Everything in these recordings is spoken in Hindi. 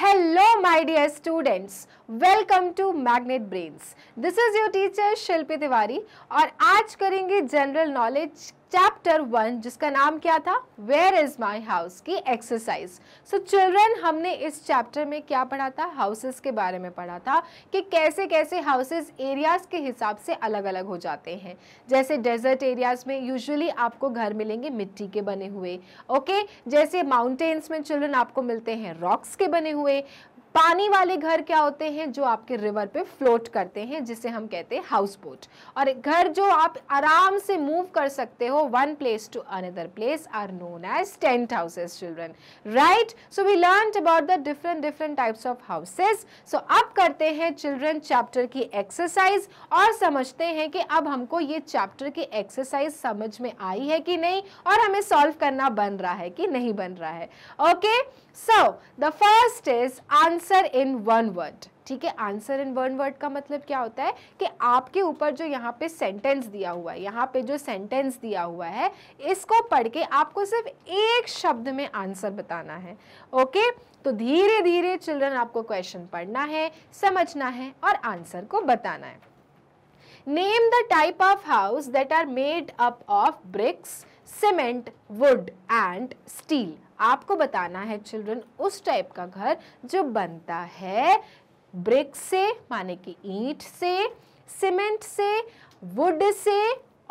Hello my dear students, welcome to Magnet Brains. This is your teacher Shilpi Tiwari और आज करेंगे जनरल नॉलेज चैप्टर वन जिसका नाम क्या था वेयर इज माई हाउस की एक्सरसाइज सो चिल्ड्रन हमने इस चैप्टर में क्या पढ़ा था हाउसेस के बारे में पढ़ा था कि कैसे कैसे हाउसेस एरियाज के हिसाब से अलग अलग हो जाते हैं जैसे डेजर्ट एरियाज में यूजुअली आपको घर मिलेंगे मिट्टी के बने हुए ओके okay? जैसे माउंटेन्स में चिल्ड्रन आपको मिलते हैं रॉक्स के बने हुए पानी वाले घर क्या होते हैं जो आपके रिवर पे फ्लोट करते हैं जिसे हम कहते हैं हाउस बोट और घर जो आप आराम से मूव कर सकते हो one place to another place are known as tent houses children right so we learn about the different different types of houses so अब करते हैं चिल्ड्रन चैप्टर की एक्सरसाइज और समझते हैं कि अब हमको ये चैप्टर की एक्सरसाइज समझ में आई है कि नहीं और हमें सॉल्व करना बन रहा है कि नहीं बन रहा है okay okay? So the first is answer in one word ठीक है आंसर इन वन वर्ड का मतलब क्या होता है कि आपके ऊपर जो यहाँ पे सेंटेंस दिया हुआ है यहाँ पे जो सेंटेंस दिया हुआ है इसको पढ़ के आपको सिर्फ एक शब्द में आंसर बताना है ओके तो धीरे धीरे चिल्ड्रन आपको क्वेश्चन पढ़ना है समझना है और आंसर को बताना है name the type of house that are made up of bricks cement wood and steel आपको बताना है चिल्ड्रन उस टाइप का घर जो बनता है ब्रिक से माने कि ईंट से सीमेंट से वुड से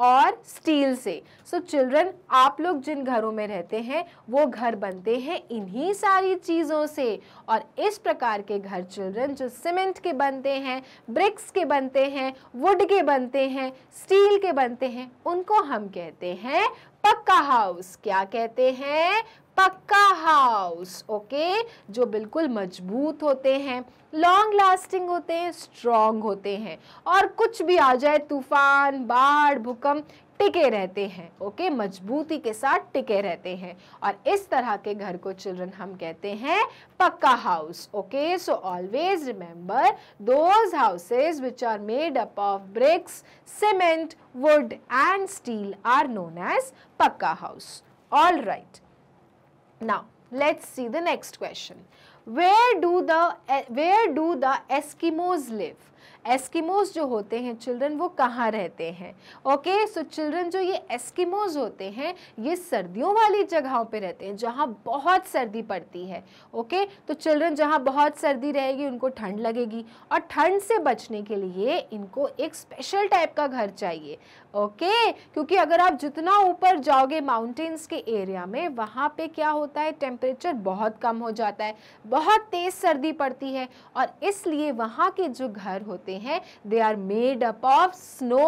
और स्टील से सो so, चिल्ड्रन आप लोग जिन घरों में रहते हैं वो घर बनते हैं इन्हीं सारी चीज़ों से और इस प्रकार के घर चिल्ड्रन जो सीमेंट के बनते हैं ब्रिक्स के बनते हैं वुड के बनते हैं स्टील के बनते हैं उनको हम कहते हैं पक्का हाउस क्या कहते हैं पक्का हाउस ओके जो बिल्कुल मजबूत होते हैं लॉन्ग लास्टिंग होते हैं स्ट्रॉन्ग होते हैं और कुछ भी आ जाए तूफान बाढ़ भूकंप टिके रहते हैं ओके मजबूती के साथ टिके रहते हैं और इस तरह के घर को चिल्ड्रन हम कहते हैं pucca house okay so always remember those houses which are made up of bricks cement wood and steel are known as pucca house all right Now, let's see the next question. Where do the, eh, where do the Eskimos live? Eskimos जो होते हैं चिल्ड्रन वो कहाँ रहते हैं ओके सो चिल्ड्रन जो ये एस्किमोज होते हैं ये सर्दियों वाली जगहों पे रहते हैं जहाँ बहुत सर्दी पड़ती है ओके तो चिल्ड्रन जहाँ बहुत सर्दी रहेगी उनको ठंड लगेगी और ठंड से बचने के लिए इनको एक स्पेशल टाइप का घर चाहिए ओके क्योंकि अगर आप जितना ऊपर जाओगे माउंटेन्स के एरिया में वहाँ पर क्या होता है टेम्परेचर बहुत कम हो जाता है बहुत तेज़ सर्दी पड़ती है और इसलिए वहाँ के जो घर होते हैं they are made up of snow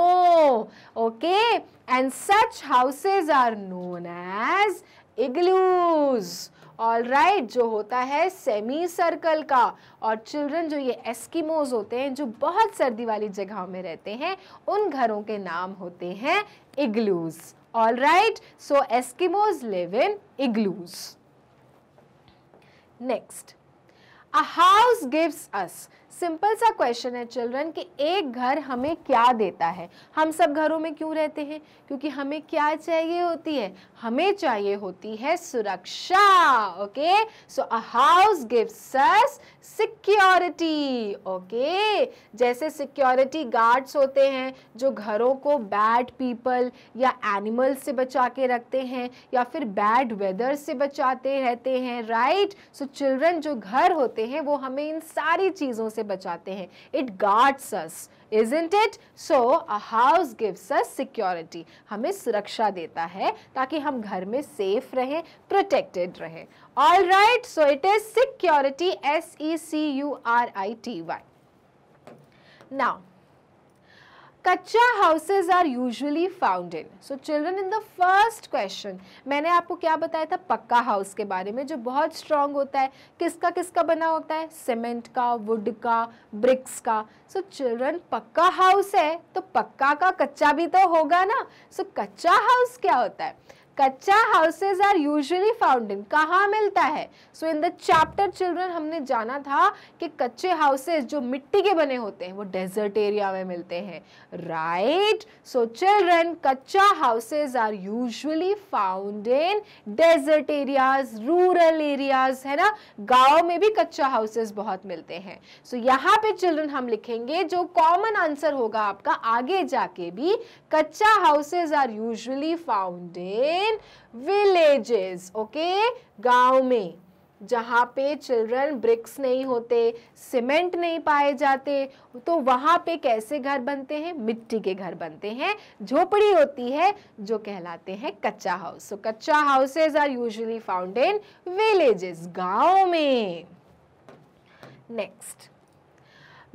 okay and such houses are known as igloos all right right, जो होता है सेमी सर्कल का और चिल्ड्रन जो ये एस्किमोज होते हैं जो बहुत सर्दी वाली जगहों में रहते हैं उन घरों के नाम होते हैं igloos all right so Eskimos live in igloos next a house gives us simple सा क्वेश्चन है चिल्ड्रन कि एक घर हमें क्या देता है हम सब घरों में क्यों रहते हैं क्योंकि हमें क्या चाहिए होती है हमें चाहिए होती है सुरक्षा okay so a house gives us security okay जैसे सिक्योरिटी गार्ड्स होते हैं जो घरों को बैड पीपल या एनिमल से बचा के रखते हैं या फिर बैड वेदर से बचाते रहते हैं राइट सो चिल्ड्रन जो घर होते हैं वो हमें इन सारी चीज़ों से बचाते हैं it guards us in it so a house gives us security हमें सुरक्षा देता है ताकि हम घर में सेफ रहें प्रोटेक्टेड रहें all right so it is security S E C U R I T Y now kutcha houses are usually found in so children in the first question मैंने आपको क्या बताया था पक्का हाउस के बारे में जो बहुत स्ट्रांग होता है किसका किसका बना होता है सीमेंट का वुड का ब्रिक्स का so so, children pucca house है तो पक्का का कच्चा भी तो होगा ना सो so, कच्चा हाउस क्या होता है kutcha houses are usually found in कहाँ मिलता है so in the chapter children हमने जाना था कि कच्चे हाउसेज जो मिट्टी के बने होते हैं वो डेजर्ट एरिया में मिलते हैं right so children kutcha houses are usually found in desert areas rural areas है ना गाँव में भी कच्चा हाउसेज बहुत मिलते हैं सो so, यहाँ पे चिल्ड्रन हम लिखेंगे जो कॉमन आंसर होगा आपका आगे जाके भी kutcha houses are usually founded in villages okay गांव में जहाँ पे चिल्ड्रन ब्रिक्स नहीं होते सीमेंट नहीं पाए जाते तो वहाँ पे कैसे घर बनते हैं मिट्टी के घर बनते हैं झोपड़ी होती है जो कहलाते हैं कच्चा house so kaccha houses are usually found in villages गाँव में next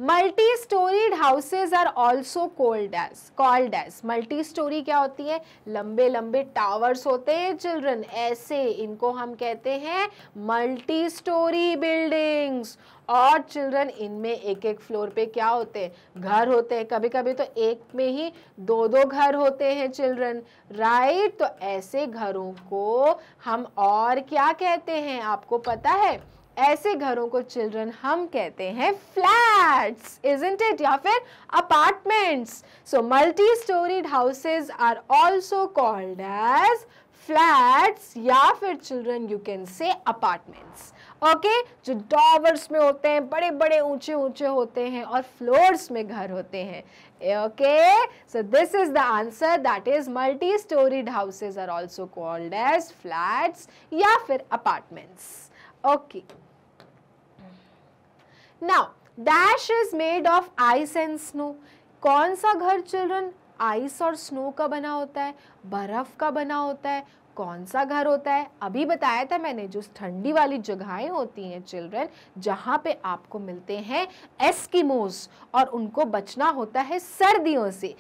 multi storeyed houses are also called as called as multi storey क्या होती है लंबे लंबे टावर्स होते हैं चिल्ड्रन ऐसे इनको हम कहते हैं मल्टी स्टोरी बिल्डिंग्स और चिल्ड्रन इनमें एक एक फ्लोर पे क्या होते हैं घर होते हैं कभी कभी तो एक में ही दो दो घर होते हैं चिल्ड्रन राइट तो ऐसे घरों को हम और क्या कहते हैं आपको पता है ऐसे घरों को चिल्ड्रन हम कहते हैं फ्लैट्स इजेंट इट या फिर apartments so multi storeyed houses are also called as flats या फिर children you can say apartments okay जो टॉवर्स में होते हैं बड़े बड़े ऊंचे ऊंचे होते हैं और फ्लोर्स में घर होते हैं okay so this is the answer that is multi storeyed houses are also called as flats या फिर apartments okay okay now dash is made of ice and snow कौन सा घर चिल्ड्रन आइस और स्नो का बना होता है बर्फ का बना होता है कौन सा घर होता है अभी बताया था मैंने जो ठंडी वाली जगहें होती हैं चिल्ड्रन जहाँ पे आपको मिलते हैं एस्किमोस और उनको बचना होता है सर्दियों से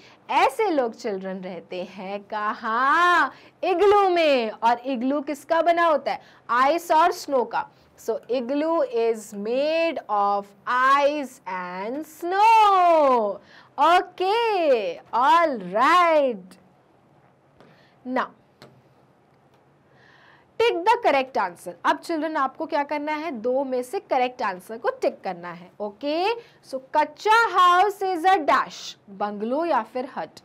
ऐसे लोग चिल्ड्रन रहते हैं कहाँ इग्लू में और इग्लू किसका बना होता है आइस और स्नो का So igloo is made of ice and snow. Okay, all right. Now, tick the correct answer अब चिल्ड्रन आपको क्या करना है दो में से करेक्ट आंसर को टिक करना है okay so kaccha house is a dash bungalow या फिर हट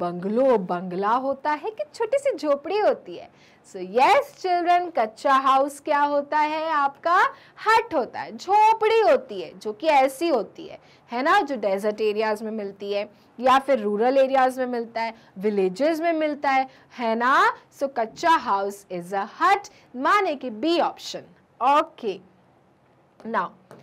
बंगलो बंगला होता है कि छोटी सी झोपड़ी होती है so yes children kaccha house क्या होता है आपका हट होता है झोपड़ी होती है जो कि ऐसी होती है है ना जो डेजर्ट एरियाज में मिलती है या फिर रूरल एरियाज में मिलता है विलेजेस में मिलता है है ना सो kaccha house is a hut माने कि B option okay now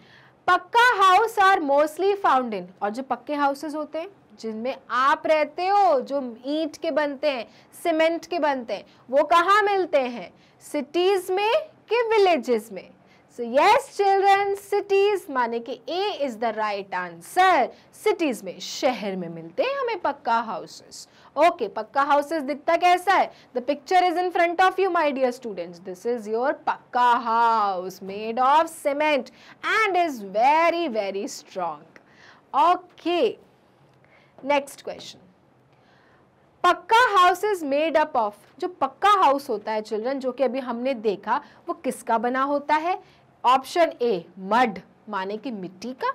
pakka house are mostly found in और जो पक्के हाउसेस होते हैं जिनमें आप रहते हो जो ईंट के बनते हैं सीमेंट के बनते हैं वो कहाँ मिलते हैं सिटीज में कि विलेजेस में सो यस चिल्ड्रन सिटीज माने कि A is the right answer cities में शहर में मिलते हैं हमें pakka houses okay okay, pakka houses दिखता कैसा है the picture is in front of you my dear students this is your pakka house made of cement and is very very strong okay next question pakka house is made up of जो पक्का हाउस होता है चिल्ड्रन जो कि अभी हमने देखा वो किसका बना होता है ऑप्शन ए मड माने कि मिट्टी का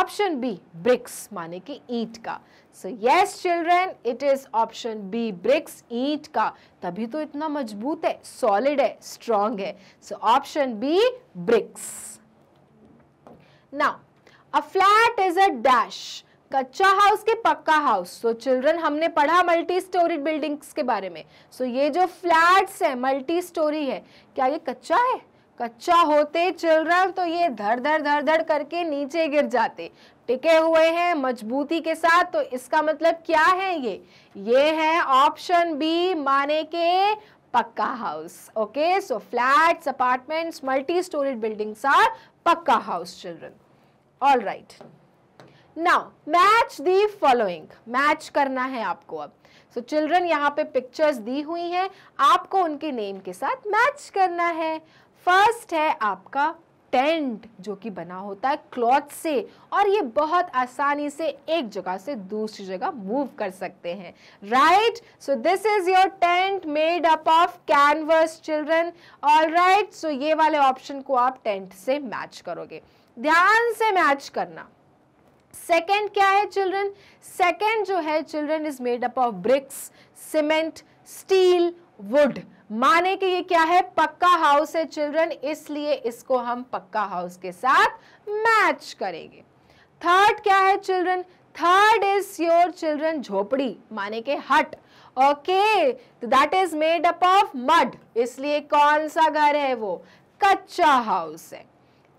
ऑप्शन बी ब्रिक्स माने कि ईट का so yes children it is option B bricks ईट का तभी तो इतना मजबूत है सॉलिड है स्ट्रांग है so option B bricks now a flat is a dash kaccha house के पक्का हाउस सो चिल्ड्रन हमने पढ़ा मल्टी स्टोरी बिल्डिंग्स के बारे में सो so, ये जो फ्लैट्स है मल्टी स्टोरी है क्या ये कच्चा है कच्चा होते चिल्ड्रन तो ये धड़ धड़ धड़ धड़ करके नीचे गिर जाते टिके हुए हैं मजबूती के साथ तो इसका मतलब क्या है ये ये है ऑप्शन बी माने के pakka house okay so flats apartments multi storey buildings are pakka house children all right now match the following match करना है आपको अब सो चिल्ड्रन यहाँ पे पिक्चर्स दी हुई हैं आपको उनके नेम के साथ मैच करना है फर्स्ट है आपका टेंट जो कि बना होता है क्लॉथ से और ये बहुत आसानी से एक जगह से दूसरी जगह मूव कर सकते हैं right so this is your tent made up of canvas children all right so ये वाले ऑप्शन को आप टेंट से मैच करोगे ध्यान से मैच करना सेकेंड क्या है चिल्ड्रन सेकेंड जो है children is made up of bricks cement steel wood माने कि ये क्या है पक्का हाउस है चिल्ड्रन इसलिए इसको हम पक्का हाउस के साथ मैच करेंगे थर्ड क्या है children third is your children झोपड़ी माने के हट ओके तो that is made up of mud इसलिए कौन सा घर है वो कच्चा हाउस है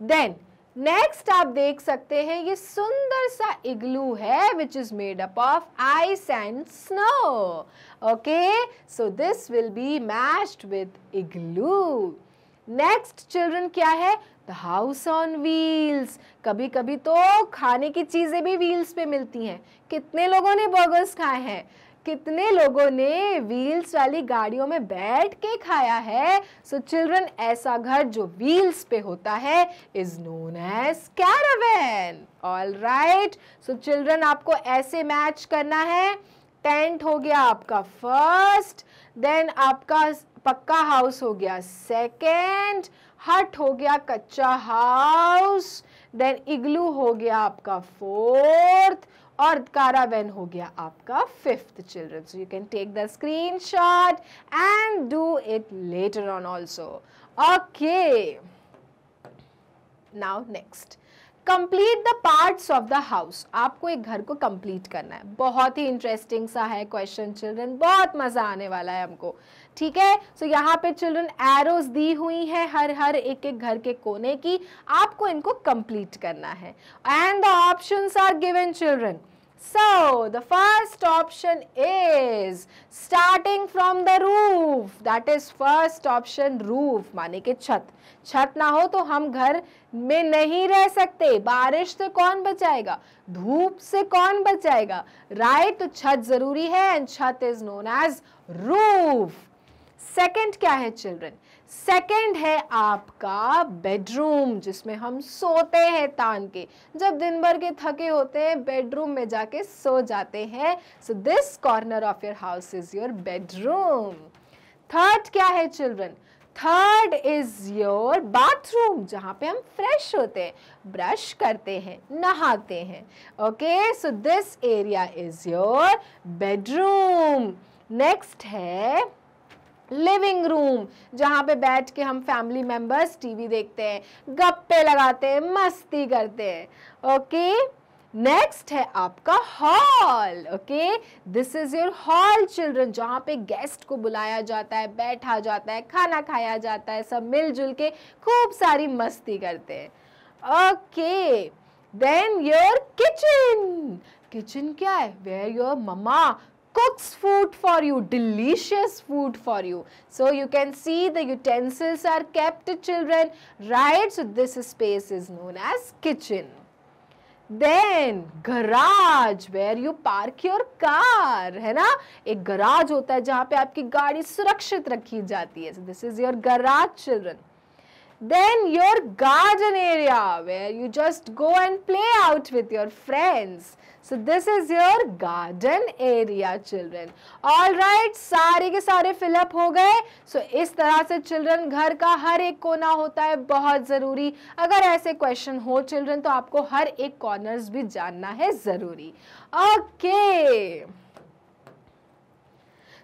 देन नेक्स्ट आप देख सकते हैं ये सुंदर सा इग्लू है which is made up of ice and snow okay so this will be matched with igloo next children क्या है द हाउस ऑन व्हील्स कभी कभी तो खाने की चीज़ें भी व्हील्स पे मिलती हैं कितने लोगों ने बर्गर्स खाए हैं कितने लोगों ने व्हील्स वाली गाड़ियों में बैठ के खाया है सो so, चिल्ड्रन ऐसा घर जो व्हील्स पे होता है is known as caravan all right so children आपको ऐसे मैच करना है टेंट हो गया आपका फर्स्ट देन आपका पक्का हाउस हो गया सेकेंड हट हो गया कच्चा हाउस देन इग्लू हो गया आपका फोर्थ और कारावेन हो गया आपका fifth children so you can take the screenshot and do it later on also okay now next complete the parts of the house आपको एक घर को कंप्लीट करना है बहुत ही इंटरेस्टिंग सा है क्वेश्चन चिल्ड्रन बहुत मज़ा आने वाला है हमको ठीक है सो so, यहाँ पे चिल्ड्रन एरोज दी हुई है हर हर एक एक घर के कोने की आपको इनको कंप्लीट करना है and the option are given children So, the first option is starting from the roof. That is first option roof माने के छत छत ना हो तो हम घर में नहीं रह सकते बारिश से कौन बचाएगा धूप से कौन बचाएगा राइट right? तो छत ज़रूरी है एंड छत is known as roof second क्या है चिल्ड्रन सेकेंड है आपका बेडरूम जिसमें हम सोते हैं तान के जब दिन भर के थके होते हैं बेडरूम में जाके सो जाते हैं so this corner of your house is your bedroom third क्या है children third is your bathroom जहाँ पे हम फ्रेश होते हैं ब्रश करते हैं नहाते हैं okay so this area is your bedroom next है लिविंग रूम जहाँ पे बैठ के हम फैमिली मेंबर्स टीवी देखते हैं गप्पे लगाते हैं मस्ती करते हैं ओके नेक्स्ट है आपका hall okay this is your hall children जहाँ पे गेस्ट को बुलाया जाता है बैठा जाता है खाना खाया जाता है सब मिलजुल के खूब सारी मस्ती करते हैं okay then your kitchen kitchen क्या है where your mamma cooks food for you, delicious food for you. So you can see the utensils are kept children, right? So this space is known as kitchen. then garage where you park your car hai na ek garage hota hai jahan pe aapki gaadi surakshit rakhi jati hai so this is your garage children then your garden area where you just go and play out with your friends. So this is your garden area children. All right, sare ke sare fill up ho gaye so, is tarah se children ghar ka har ek kona hota hai bahut zaruri agar aise question ho children to aapko har ek corners bhi janna hai zaruri okay.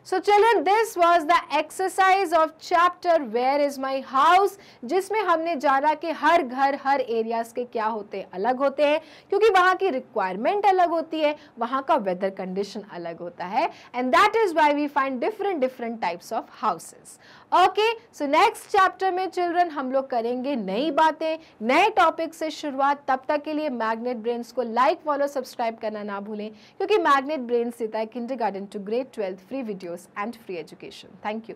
So children this was the exercise of chapter where is my house जिसमें हमने जाना कि हर घर हर एरियाज के क्या होते हैं अलग होते हैं क्योंकि वहाँ की रिक्वायरमेंट अलग होती है वहाँ का वेदर कंडीशन अलग होता है and that is why we find different different types of houses okay so next chapter में चिल्ड्रन हम लोग करेंगे नई बातें नए टॉपिक से शुरुआत तब तक के लिए मैग्नेट ब्रेन्स को लाइक फॉलो सब्सक्राइब करना ना भूलें क्योंकि मैग्नेट ब्रेन्स देता है kindergarten to grade twelfth free video videos and free education. Thank you.